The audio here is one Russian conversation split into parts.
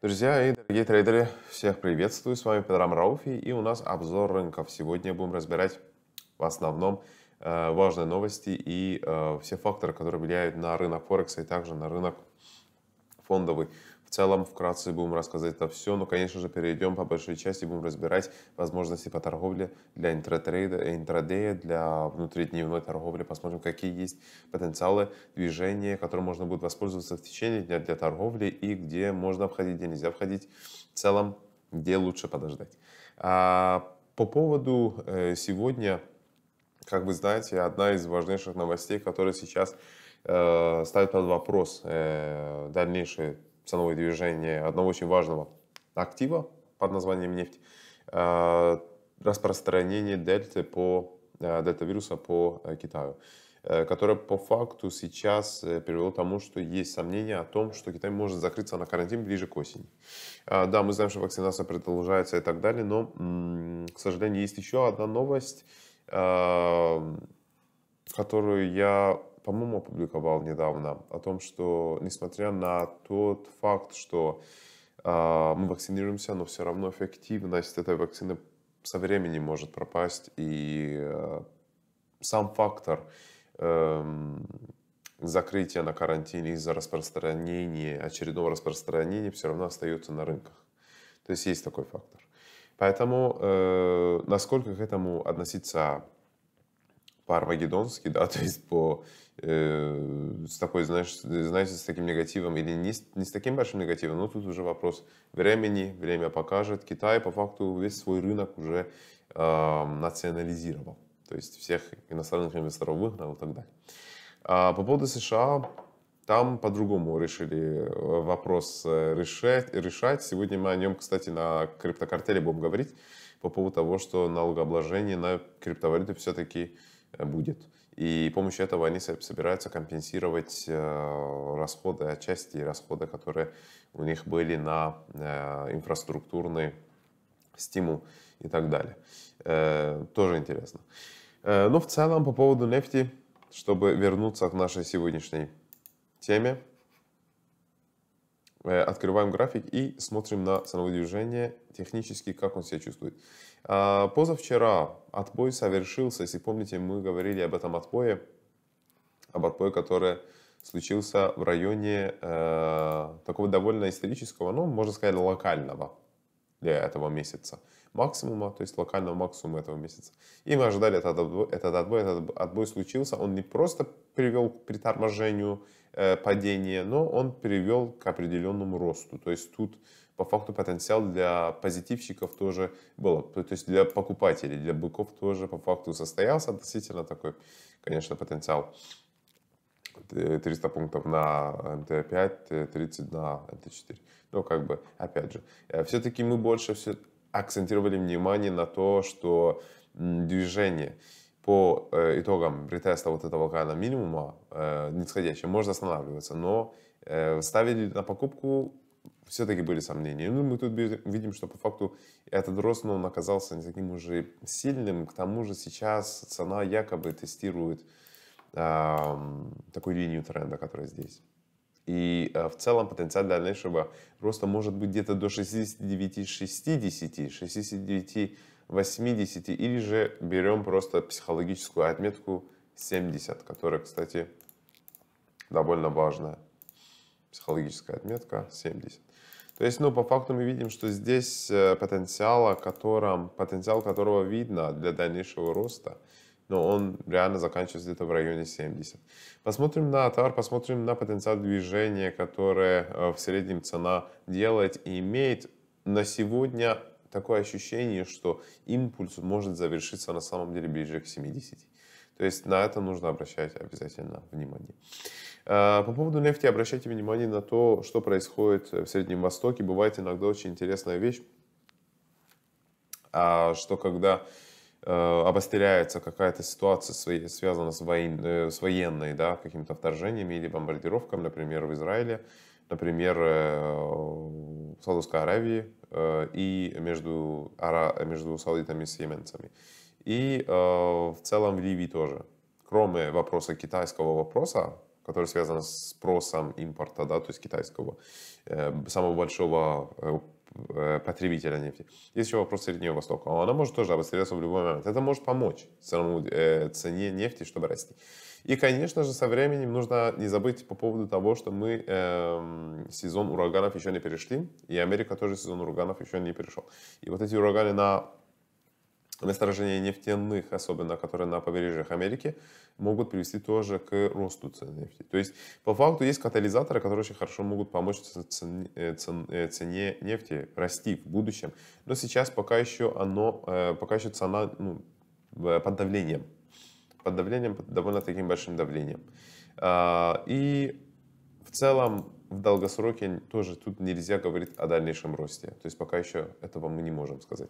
Друзья и дорогие трейдеры, всех приветствую, с вами Петрам Рауфи и у нас обзор рынков. Сегодня будем разбирать в основном э, важные новости и э, все факторы, которые влияют на рынок Форекса и также на рынок фондовый. В целом, вкратце будем рассказывать это все, но, ну, конечно же, перейдем по большой части, будем разбирать возможности по торговле для интратрейда, интрадея, для внутридневной торговли, посмотрим, какие есть потенциалы движения, которым можно будет воспользоваться в течение дня для торговли и где можно входить, где нельзя входить. В целом, где лучше подождать. А, по поводу э, сегодня, как вы знаете, одна из важнейших новостей, которая сейчас э, ставит под вопрос э, дальнейшее ценовое движение одного очень важного актива под названием нефть, э, распространение дельты по э, дельта вируса по э, Китаю, которое по факту сейчас привело к тому, что есть сомнения о том, что Китай может закрыться на карантин ближе к осени. Да, мы знаем, что вакцинация продолжается и так далее, но, к сожалению, есть еще одна новость, которую я по-моему, опубликовал недавно о том, что несмотря на тот факт, что э, мы вакцинируемся, но все равно эффективность этой вакцины со временем может пропасть, и э, сам фактор э, закрытия на карантине из-за распространения, очередного распространения все равно остается на рынках. То есть есть такой фактор. Поэтому э, насколько к этому относиться по-армагеддонски, да, то есть по, э, с такой, знаешь, знаете, с таким негативом или не с, не с таким большим негативом, но тут уже вопрос времени, время покажет. Китай по факту весь свой рынок уже э, национализировал, то есть всех иностранных инвесторов выгнал и так далее. А по поводу США, там по-другому решили э, вопрос э, решать, решать. Сегодня мы о нем, кстати, на криптокартеле будем говорить по поводу того, что налогообложение на криптовалюты все-таки Э, будет. И с помощью этого они собираются компенсировать э, расходы, отчасти расходы, которые у них были на э, инфраструктурный стимул и так далее. Тоже интересно. Но в целом по поводу нефти, чтобы вернуться к нашей сегодняшней теме, открываем график и смотрим на ценовое движение технически, как он себя чувствует. А, позавчера отбой совершился. Если помните, мы говорили об этом отбое, об отбое, который случился в районе э, такого довольно исторического, ну, можно сказать, локального для этого месяца максимума, то есть локального максимума этого месяца. И мы ожидали этот отбой, этот отбой, этот отбой случился. Он не просто привел к приторможению э, падения, но он привел к определенному росту. То есть тут по факту потенциал для позитивщиков тоже был. То есть для покупателей, для быков тоже по факту состоялся относительно такой, конечно, потенциал. 300 пунктов на МТ5, 30 на МТ4. Ну, как бы, опять же, э, все-таки мы больше все акцентировали внимание на то, что движение по э, итогам ретеста вот этого кана минимума э, нисходящее можно останавливаться, но э, ставили на покупку все-таки были сомнения. Ну, мы тут видим, что по факту этот рост, но ну, он оказался не таким уже сильным. К тому же сейчас цена якобы тестирует э, такую линию тренда, которая здесь. И э, в целом потенциал дальнейшего роста может быть где-то до 69-60, 69-80, или же берем просто психологическую отметку 70, которая, кстати, довольно важная. Психологическая отметка 70. То есть, ну, по факту мы видим, что здесь э, потенциала, которым, потенциал которого видно для дальнейшего роста – но ну, он реально заканчивается где-то в районе 70. Посмотрим на товар, посмотрим на потенциал движения, которое э, в среднем цена делает и имеет. На сегодня такое ощущение, что импульс может завершиться на самом деле ближе к 70. То есть на это нужно обращать обязательно внимание. Э, по поводу нефти обращайте внимание на то, что происходит в Среднем Востоке. Бывает иногда очень интересная вещь, а, что когда Э, обостряется какая-то ситуация, связанная с, воен... Э, с военной, да, какими-то вторжениями или бомбардировками, например, в Израиле, например, э, в Саудовской Аравии и между, ара... между саудитами и сиеменцами. И в целом в Ливии тоже. Кроме вопроса китайского вопроса, который связан с спросом импорта, да, то есть китайского, самого большого Э, потребителя нефти. Есть еще вопрос Среднего Востока. Она может тоже обостряться в любой момент. Это может помочь самому э, цене нефти, чтобы расти. И, конечно же, со временем нужно не забыть по поводу того, что мы э, сезон ураганов еще не перешли, и Америка тоже сезон ураганов еще не перешел. И вот эти ураганы на Месторождения нефтяных, особенно которые на побережьях Америки, могут привести тоже к росту цен нефти. То есть, по факту, есть катализаторы, которые очень хорошо могут помочь цене, э, э, цене нефти расти в будущем. Но сейчас пока еще, оно, э, пока еще цена ну, под давлением. Под давлением, под довольно таким большим давлением. А, и в целом в долгосроке тоже тут нельзя говорить о дальнейшем росте. То есть пока еще этого мы не можем сказать.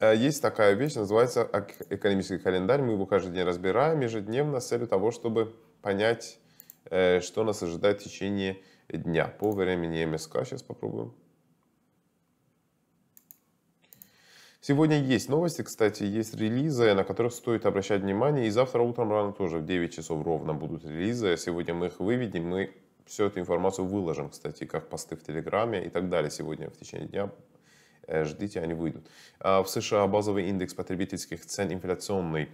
Э, есть такая вещь, называется экономический календарь. Мы его каждый день разбираем ежедневно с целью того, чтобы понять, э, что нас ожидает в течение дня по времени МСК. Сейчас попробуем. Сегодня есть новости, кстати, есть релизы, на которых стоит обращать внимание. И завтра утром рано тоже в 9 часов ровно будут релизы. Сегодня мы их выведем, мы всю эту информацию выложим, кстати, как посты в Телеграме и так далее сегодня в течение дня Э, ждите, они выйдут. А, в США базовый индекс потребительских цен инфляционный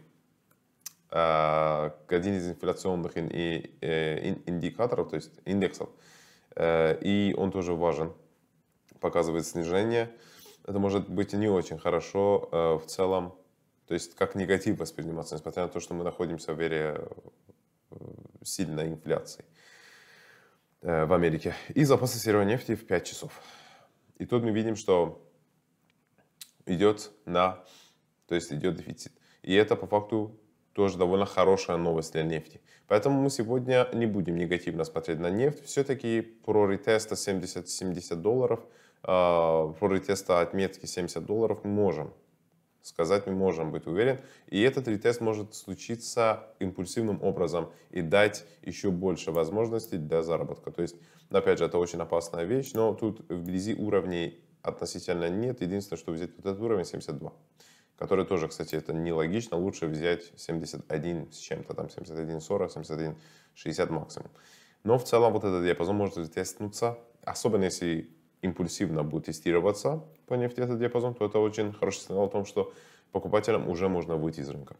а, один из инфляционных э, индикаторов, то есть индексов, э, и он тоже важен, показывает снижение. Это может быть не очень хорошо в целом, то есть как негатив восприниматься, несмотря на то, что мы находимся в вере сильной инфляции в Америке. И запасы сырой нефти в 5 часов. И тут мы видим, что идет на, то есть идет дефицит. И это по факту тоже довольно хорошая новость для нефти. Поэтому мы сегодня не будем негативно смотреть на нефть. Все-таки про ретеста 70-70 долларов, а, про ретеста отметки 70 долларов можем сказать, мы можем быть уверен. И этот ретест может случиться импульсивным образом и дать еще больше возможностей для заработка. То есть, опять же, это очень опасная вещь, но тут вблизи уровней относительно нет. Единственное, что взять вот этот уровень 72, который тоже, кстати, это нелогично. Лучше взять 71 с чем-то, там 71,40, 71,60 максимум. Но в целом вот этот диапазон может тестнуться, особенно если импульсивно будет тестироваться по нефти этот диапазон, то это очень хороший сигнал о том, что покупателям уже можно выйти из рынка.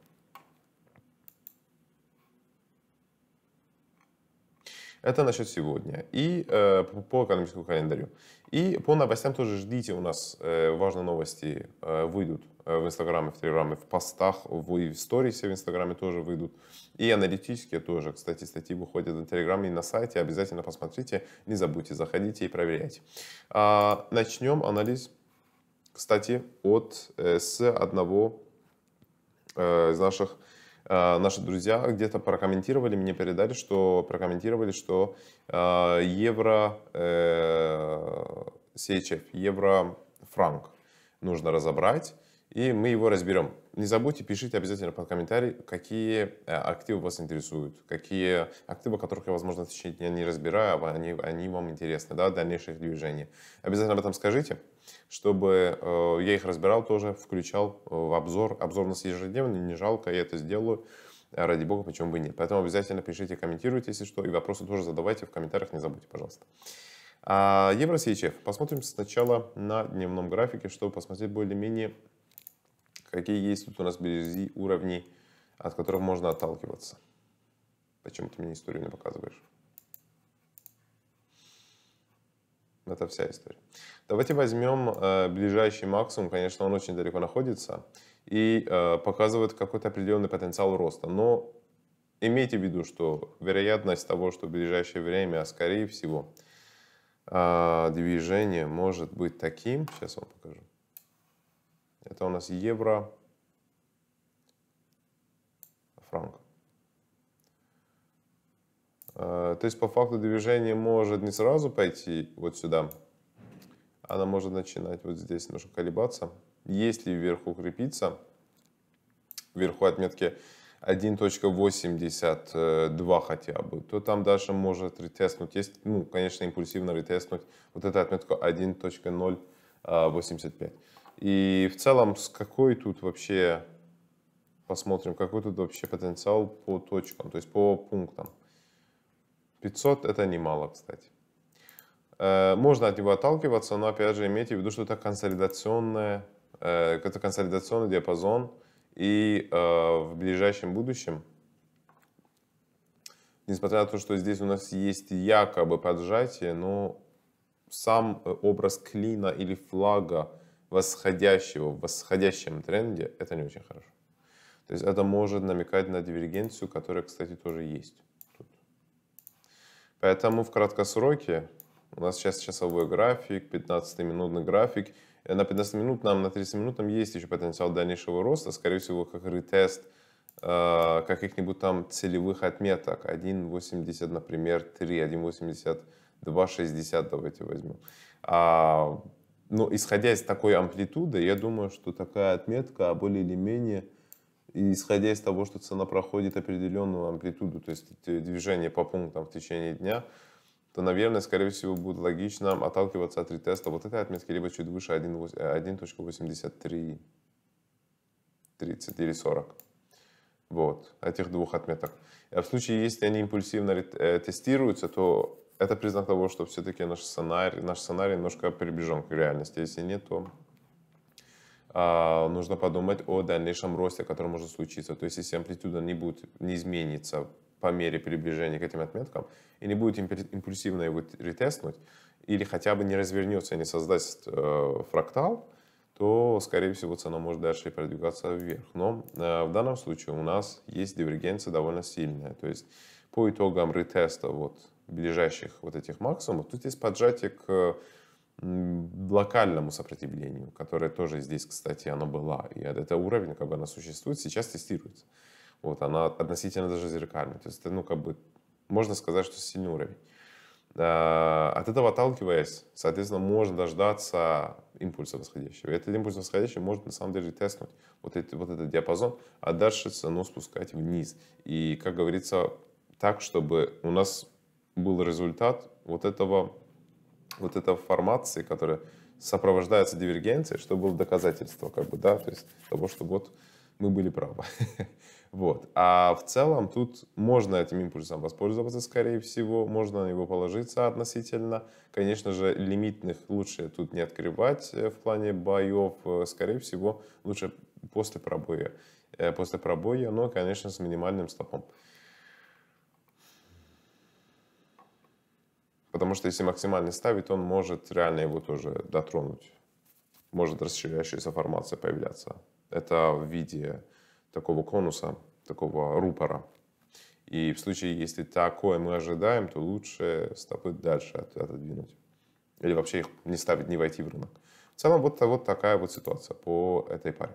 Это насчет сегодня. И э, по экономическому календарю. И по новостям тоже ждите, у нас э, важные новости э, выйдут э, в Инстаграме, в Телеграме, в постах, в, в сторисе в Инстаграме тоже выйдут. И аналитические тоже. Кстати, статьи выходят на Телеграме и на сайте. Обязательно посмотрите, не забудьте, заходите и проверяйте. А, начнем анализ, кстати, от, э, с одного э, из наших Э, наши друзья где-то прокомментировали, мне передали, что прокомментировали, что э, евро CHF, э, евро франк нужно разобрать, и мы его разберем. Не забудьте, пишите обязательно под комментарий, какие активы вас интересуют, какие активы, которых я, возможно, в течение дня не разбираю, а они, они вам интересны, да, дальнейших движений. Обязательно об этом скажите чтобы э, я их разбирал тоже, включал э, в обзор. Обзор на нас ежедневный, не жалко, я это сделаю. А ради бога, почему бы и нет. Поэтому обязательно пишите, комментируйте, если что, и вопросы тоже задавайте в комментариях, не забудьте, пожалуйста. А, Евро CHF. Посмотрим сначала на дневном графике, чтобы посмотреть более-менее, какие есть тут у нас вблизи уровни, от которых можно отталкиваться. Почему ты мне историю не показываешь? Это вся история. Давайте возьмем э, ближайший максимум, конечно, он очень далеко находится и э, показывает какой-то определенный потенциал роста. Но имейте в виду, что вероятность того, что в ближайшее время, а скорее всего, э, движение может быть таким. Сейчас вам покажу. Это у нас евро, франк. Э, то есть по факту движение может не сразу пойти вот сюда, она может начинать вот здесь немножко колебаться. Если вверху укрепиться вверху отметки 1.82 хотя бы, то там дальше может ретестнуть, есть, ну, конечно, импульсивно ретестнуть вот эту отметку 1.085. И в целом, с какой тут вообще, посмотрим, какой тут вообще потенциал по точкам, то есть по пунктам. 500 это немало, кстати. Э, можно от него отталкиваться, но опять же имейте в виду, что это консолидационное, э, это консолидационный диапазон, и э, в ближайшем будущем, несмотря на то, что здесь у нас есть якобы поджатие, но сам образ клина или флага восходящего в восходящем тренде, это не очень хорошо. То есть это может намекать на дивергенцию, которая, кстати, тоже есть. Поэтому в краткосроке у нас сейчас часовой график, 15-минутный график. Э, на 15 нам, на 30-минутном есть еще потенциал дальнейшего роста, скорее всего, как ретест э, каких-нибудь там целевых отметок. 1.80, например, 3, 1.80, 2.60 давайте возьмем. А, но ну, исходя из такой амплитуды, я думаю, что такая отметка более или менее и исходя из того, что цена проходит определенную амплитуду, то есть движение по пунктам в течение дня, то, наверное, скорее всего, будет логично отталкиваться от ретеста вот этой отметки, либо чуть выше 1.83, 30 э, или 40. Вот, этих двух отметок. А в случае, если они импульсивно э, тестируются, то это признак того, что все-таки наш сценарий, наш сценарий немножко приближен к реальности. Если нет, то а, нужно подумать о дальнейшем росте, который может случиться. То есть, если амплитуда не будет, не изменится по мере приближения к этим отметкам, и не будет импульсивно его ретестнуть, или хотя бы не развернется и не создаст э, фрактал, то, скорее всего, цена может дальше продвигаться вверх. Но э, в данном случае у нас есть дивергенция довольно сильная. То есть по итогам ретеста вот ближайших вот этих максимумов, тут есть поджатие к локальному сопротивлению, которое тоже здесь, кстати, оно была. И это уровень, как бы она существует, сейчас тестируется. Вот, она относительно даже зеркальная. То есть это, ну, как бы, можно сказать, что сильный уровень. А, от этого отталкиваясь, соответственно, можно дождаться импульса восходящего. И этот импульс восходящий может на самом деле тестнуть вот, эти, вот этот диапазон, а дальше цену спускать вниз. И, как говорится, так, чтобы у нас был результат вот этого вот эта формации, которая сопровождается дивергенцией, что было доказательство, как бы, да, то есть того, что вот мы были правы. вот. А в целом тут можно этим импульсом воспользоваться, скорее всего, можно на него положиться относительно. Конечно же, лимитных лучше тут не открывать э, в плане боев, э, скорее всего, лучше после пробоя. Э, после пробоя, но, конечно, с минимальным стопом. потому что если максимально ставить, он может реально его тоже дотронуть. Может расширяющаяся формация появляться. Это в виде такого конуса, такого рупора. И в случае, если такое мы ожидаем, то лучше стопы дальше отодвинуть. Или вообще их не ставить, не войти в рынок. В целом, вот, вот такая вот ситуация по этой паре.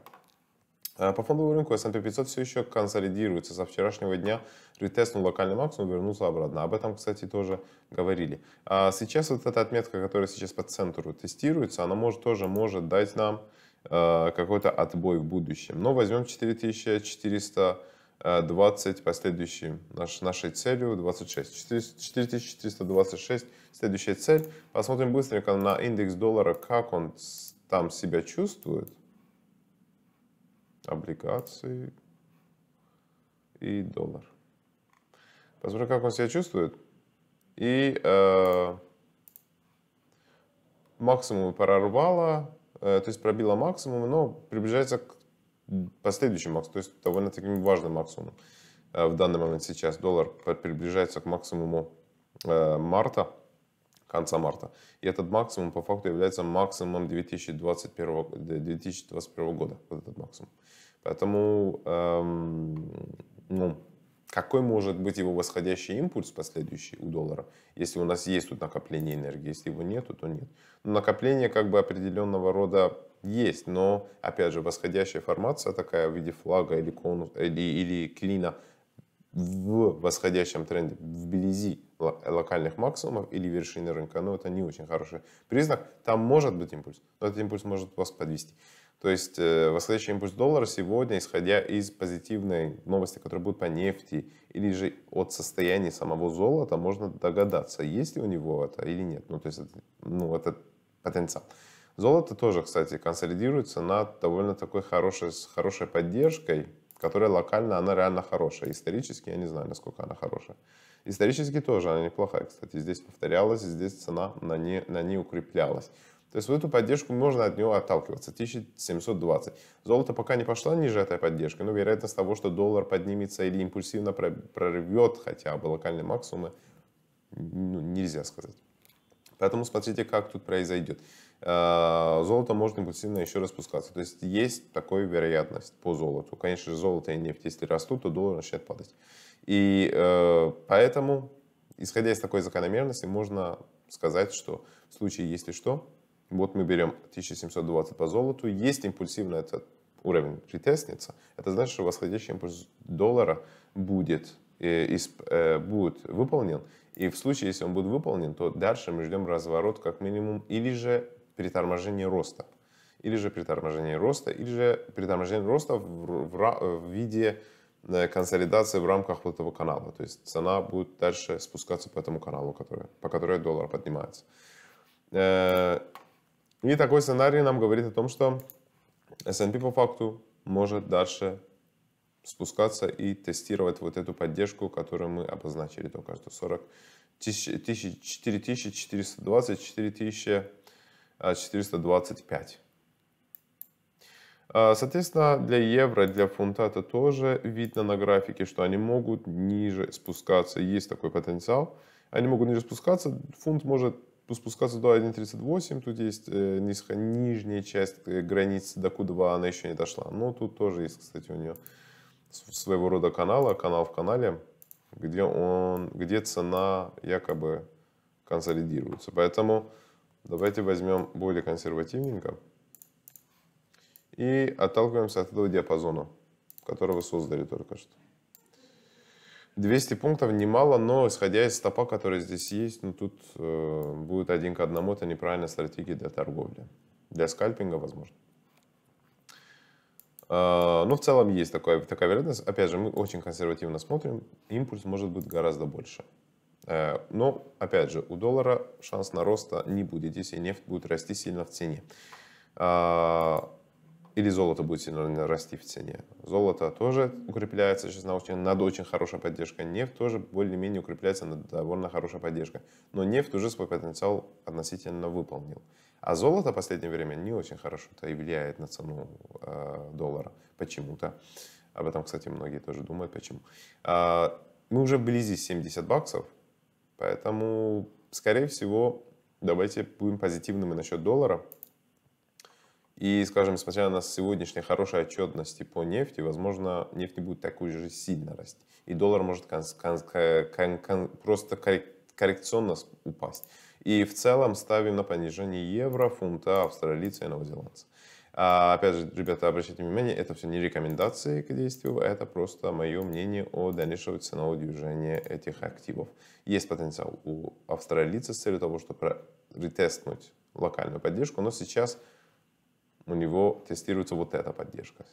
А по фондовому рынку S&P 500 все еще консолидируется. Со вчерашнего дня ретестнул локальный максимум, вернулся обратно. Об этом, кстати, тоже говорили. А сейчас вот эта отметка, которая сейчас по центру тестируется, она может тоже может дать нам э, какой-то отбой в будущем. Но возьмем 4420 последующей наш, нашей целью 26. 4426 следующая цель. Посмотрим быстренько на индекс доллара, как он там себя чувствует облигации и доллар. Посмотрим, как он себя чувствует. И э, максимум прорвало, э, то есть пробило максимум, но приближается к последующему максимуму, то есть довольно-таки важным максимуму э, в данный момент сейчас. Доллар приближается к максимуму э, марта конца марта. И этот максимум по факту является максимумом 2021, 2021 года. Вот этот максимум. Поэтому, эм, ну, какой может быть его восходящий импульс последующий у доллара, если у нас есть тут накопление энергии, если его нет, то нет. Но ну, накопление как бы определенного рода есть, но опять же восходящая формация такая в виде флага или, конус, или, или клина – в восходящем тренде вблизи локальных максимумов или вершины рынка, но ну, это не очень хороший признак. Там может быть импульс, но этот импульс может вас подвести. То есть э, восходящий импульс доллара сегодня, исходя из позитивной новости, которая будет по нефти, или же от состояния самого золота, можно догадаться, есть ли у него это или нет. Ну, то есть, ну, это потенциал. Золото тоже, кстати, консолидируется на довольно такой хорошей, с хорошей поддержкой, которая локально, она реально хорошая. Исторически я не знаю, насколько она хорошая. Исторически тоже она неплохая, кстати. Здесь повторялась, здесь цена на ней, на ней укреплялась. То есть вот эту поддержку можно от нее отталкиваться. 1720. Золото пока не пошло ниже этой поддержки, но вероятность того, что доллар поднимется или импульсивно прорвет хотя бы локальные максимумы, ну, нельзя сказать. Поэтому смотрите, как тут произойдет. Э, золото может импульсивно еще распускаться. То есть есть такая вероятность по золоту. Конечно же, золото и нефть, если растут, то доллар начинает падать. И э, поэтому, исходя из такой закономерности, можно сказать, что в случае, если что, вот мы берем 1720 по золоту, есть импульсивно этот уровень притестница, это значит, что восходящий импульс доллара будет, э, э, будет выполнен, и в случае, если он будет выполнен, то дальше мы ждем разворот как минимум, или же при роста. Или же при роста, или же при роста в, в, в э, виде э, консолидации в рамках вот этого канала. То есть цена будет дальше спускаться по этому каналу, который, по которой доллар поднимается. Э, и такой сценарий нам говорит о том, что S&P по факту может дальше спускаться и тестировать вот эту поддержку, которую мы обозначили только что 40 4420, 4000 425. А, а, соответственно, для евро, для фунта это тоже видно на графике, что они могут ниже спускаться. Есть такой потенциал. Они могут ниже спускаться. Фунт может спускаться до 1.38. Тут есть э, низко, нижняя часть э, границы до куда 2 она еще не дошла. Но тут тоже есть, кстати, у нее своего рода канала, канал в канале, где, он, где цена якобы консолидируется. Поэтому Давайте возьмем более консервативненько и отталкиваемся от этого диапазона, которого создали только что. 200 пунктов немало, но исходя из стопа, который здесь есть, ну тут э, будет один к одному, это неправильная стратегия для торговли. Для скальпинга, возможно. Э, ну, в целом есть такое, такая вероятность. Опять же, мы очень консервативно смотрим, импульс может быть гораздо больше. Э, но, опять же, у доллара шанс на роста не будет, если нефть будет расти сильно в цене. А, или золото будет сильно расти в цене. Золото тоже укрепляется сейчас на очень, над очень хорошая поддержка. Нефть тоже более-менее укрепляется над довольно хорошая поддержка, Но нефть уже свой потенциал относительно выполнил. А золото в последнее время не очень хорошо-то и влияет на цену э, доллара почему-то. Об этом, кстати, многие тоже думают, почему. А, мы уже вблизи 70 баксов, Поэтому, скорее всего, давайте будем позитивными насчет доллара. И, скажем, смотря на сегодняшнюю хорошую отчетность по нефти, возможно, нефть не будет такой же сильно расти. И доллар может кон- кон- кон- кон- просто коррекционно упасть. И в целом ставим на понижение евро, фунта, австралийца и новозеландца. А, опять же, ребята, обращайте внимание, это все не рекомендации к действию, это просто мое мнение о дальнейшем ценовом движении этих активов. Есть потенциал у австралийца с целью того, чтобы ретестнуть локальную поддержку, но сейчас у него тестируется вот эта поддержка.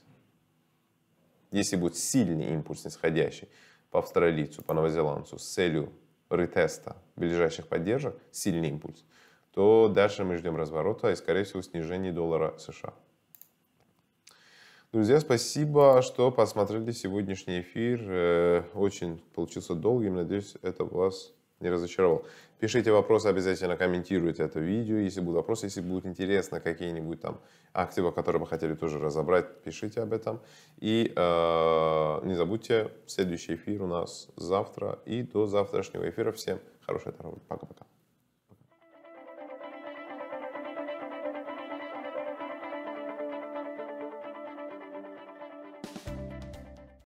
Если будет сильный импульс нисходящий по австралийцу, по новозеландцу с целью ретеста ближайших поддержек, сильный импульс – то дальше мы ждем разворота и, скорее всего, снижения доллара США. Друзья, спасибо, что посмотрели сегодняшний эфир. Э, очень получился долгим. Надеюсь, это вас не разочаровал. Пишите вопросы, обязательно комментируйте это видео. Если будут вопросы, если будет интересно, какие-нибудь там активы, которые бы хотели тоже разобрать, пишите об этом. И э, не забудьте, следующий эфир у нас завтра. И до завтрашнего эфира всем хорошей торговли. Пока-пока.